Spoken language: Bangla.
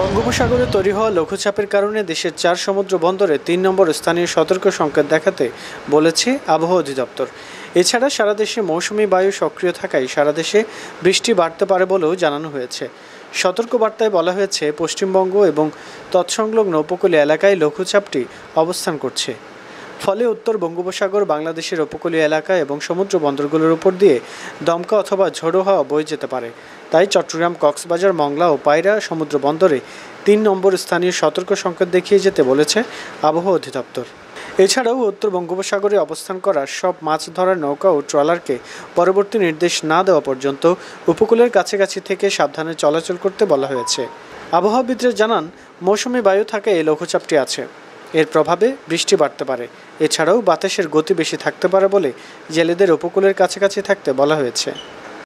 বঙ্গোপসাগরে তৈরি হওয়া লঘুচাপের কারণে দেশের চার সমুদ্র বন্দরে তিন নম্বর স্থানীয় সতর্ক সংকেত দেখাতে বলেছে আবহাওয়া অধিদপ্তর এছাড়া সারা দেশে মৌসুমি বায়ু সক্রিয় থাকায় সারা দেশে বৃষ্টি বাড়তে পারে বলেও জানানো হয়েছে সতর্কবার্তায় বলা হয়েছে পশ্চিমবঙ্গ এবং তৎসংলগ্ন উপকূলীয় এলাকায় লঘুচাপটি অবস্থান করছে ফলে উত্তর বঙ্গোপসাগর বাংলাদেশের উপকূলীয় এলাকা এবং সমুদ্র বন্দরগুলোর উপর দিয়ে দমকা অথবা ঝোড়ো হাওয়া বয়ে যেতে পারে তাই চট্টগ্রাম কক্সবাজার মংলা ও পায়রা সমুদ্র বন্দরে তিন নম্বর স্থানীয় সতর্ক সংকেত দেখিয়ে যেতে বলেছে আবহাওয়া অধিদপ্তর এছাড়াও উত্তর বঙ্গোপসাগরে অবস্থান করা সব মাছ ধরার নৌকা ও ট্রলারকে পরবর্তী নির্দেশ না দেওয়া পর্যন্ত উপকূলের কাছাকাছি থেকে সাবধানে চলাচল করতে বলা হয়েছে আবহাওয়াবিদরা জানান মৌসুমি বায়ু থাকে এই লঘুচাপটি আছে এর প্রভাবে বৃষ্টি বাড়তে পারে এছাড়াও বাতাসের গতি বেশি থাকতে পারে বলে জেলেদের উপকূলের কাছাকাছি থাকতে বলা হয়েছে